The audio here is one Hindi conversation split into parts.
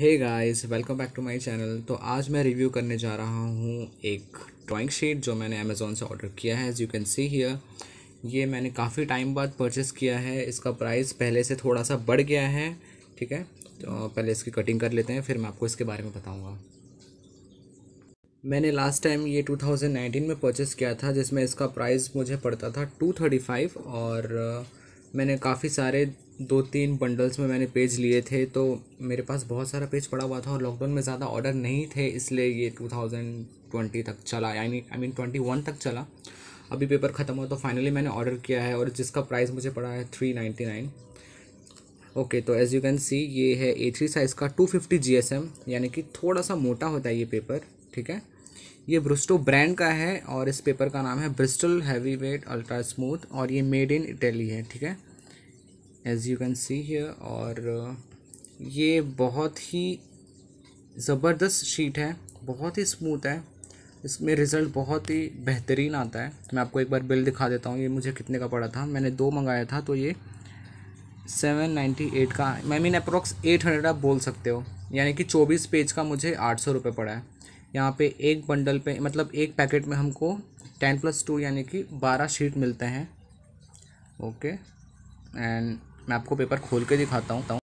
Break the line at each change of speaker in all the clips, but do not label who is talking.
hey guys welcome back to my channel तो आज मैं रिव्यू करने जा रहा हूँ एक ड्राइंग शीट जो मैंने अमेज़ोन से ऑर्डर किया है as you can see here ये मैंने काफ़ी टाइम बाद परचेस किया है इसका प्राइस पहले से थोड़ा सा बढ़ गया है ठीक है तो पहले इसकी कटिंग कर लेते हैं फिर मैं आपको इसके बारे में बताऊँगा मैंने लास्ट टाइम ये 2019 में परचेस किया था जिसमें इसका प्राइस मुझे पड़ता था 235 और मैंने काफ़ी सारे दो तीन बंडल्स में मैंने पेज लिए थे तो मेरे पास बहुत सारा पेज पड़ा हुआ था और लॉकडाउन में ज़्यादा ऑर्डर नहीं थे इसलिए ये टू थाउजेंड ट्वेंटी तक चला यानी आई मीन ट्वेंटी वन तक चला अभी पेपर ख़त्म हुआ तो फाइनली मैंने ऑर्डर किया है और जिसका प्राइस मुझे पड़ा है थ्री नाइन्टी नाइन ओके तो एज़ यू कैन सी ये है ए थ्री साइज़ का two fifty G S M यानी कि थोड़ा सा मोटा होता है ये पेपर ठीक है ये ब्रिस्टो ब्रांड का है और इस पेपर का नाम है Bristol heavy weight ultra smooth और ये मेड इन इटली है ठीक है as you can see here और uh, ये बहुत ही ज़बरदस्त शीट है बहुत ही स्मूथ है इसमें रिज़ल्ट बहुत ही बेहतरीन आता है मैं आपको एक बार बिल दिखा देता हूँ ये मुझे कितने का पड़ा था मैंने दो मंगाया था तो ये सेवन नाइन्टी एट का मैं मीन अप्रोक्स एट हंड्रेड आप बोल सकते हो यानी कि चौबीस पेज का मुझे आठ सौ रुपये पड़ा है यहाँ पे एक बंडल पे मतलब एक पैकेट में हमको टेन प्लस टू यानी कि बारह शीट मिलते हैं ओके एंड मैं आपको पेपर खोल के दिखाता हूँ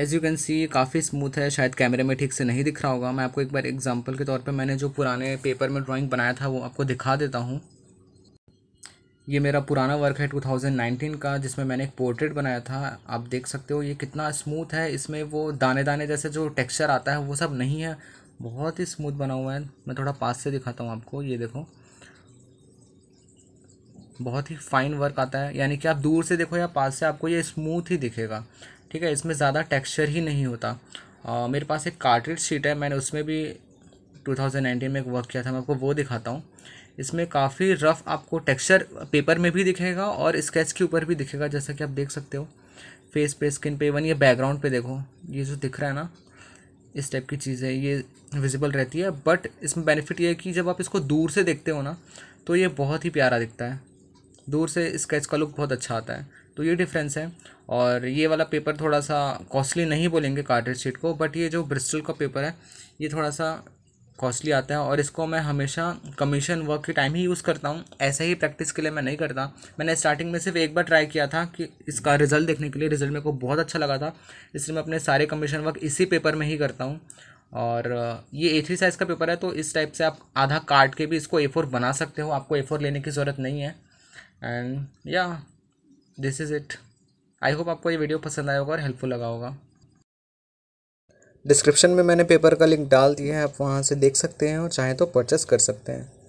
एज़ यू कैन सी ये काफ़ी स्मूथ है शायद कैमरे में ठीक से नहीं दिख रहा होगा मैं आपको एक बार एग्जांपल के तौर पे मैंने जो पुराने पेपर में ड्राइंग बनाया था वो आपको दिखा देता हूँ ये मेरा पुराना वर्क है 2019 का जिसमें मैंने एक पोर्ट्रेट बनाया था आप देख सकते हो ये कितना स्मूथ है इसमें वो दाने दाने जैसे जो टेक्स्चर आता है वो सब नहीं है बहुत ही स्मूथ बना हुआ है मैं थोड़ा पास से दिखाता हूँ आपको ये देखो बहुत ही फाइन वर्क आता है यानी कि आप दूर से देखो या पास से आपको ये स्मूथ ही दिखेगा ठीक है इसमें ज़्यादा टेक्सचर ही नहीं होता आ, मेरे पास एक कार्ट्रिज शीट है मैंने उसमें भी 2019 में एक वर्क किया था मैं आपको वो दिखाता हूँ इसमें काफ़ी रफ़ आपको टेक्सचर पेपर में भी दिखेगा और स्केच के ऊपर भी दिखेगा जैसा कि आप देख सकते हो फेस पे स्किन पे इवन ये बैकग्राउंड पे देखो ये जो दिख रहा है ना इस टाइप की चीज़ें ये विजिबल रहती है बट इसमें बेनिफिट ये है कि जब आप इसको दूर से देखते हो ना तो ये बहुत ही प्यारा दिखता है दूर से स्केच का लुक बहुत अच्छा आता है तो ये डिफरेंस है और ये वाला पेपर थोड़ा सा कॉस्टली नहीं बोलेंगे कार्टेज शीट को बट ये जो ब्रिस्टल का पेपर है ये थोड़ा सा कॉस्टली आता है और इसको मैं हमेशा कमीशन वर्क के टाइम ही यूज़ करता हूँ ऐसे ही प्रैक्टिस के लिए मैं नहीं करता मैंने स्टार्टिंग में सिर्फ एक बार ट्राई किया था कि इसका रिज़ल्ट देखने के लिए रिज़ल्ट मेरे को बहुत अच्छा लगा था इसलिए मैं अपने सारे कमीशन वर्क इसी पेपर में ही करता हूँ और ये ए थ्री साइज़ का पेपर है तो इस टाइप से आप आधा काट के भी इसको ए फोर बना सकते हो आपको ए फोर लेने की ज़रूरत नहीं है एंड या this is it I hope आपको ये वीडियो पसंद आया होगा और हेल्पफुल लगा होगा डिस्क्रिप्शन में मैंने पेपर का लिंक डाल दिया है आप वहाँ से देख सकते हैं और चाहें तो परचेस कर सकते हैं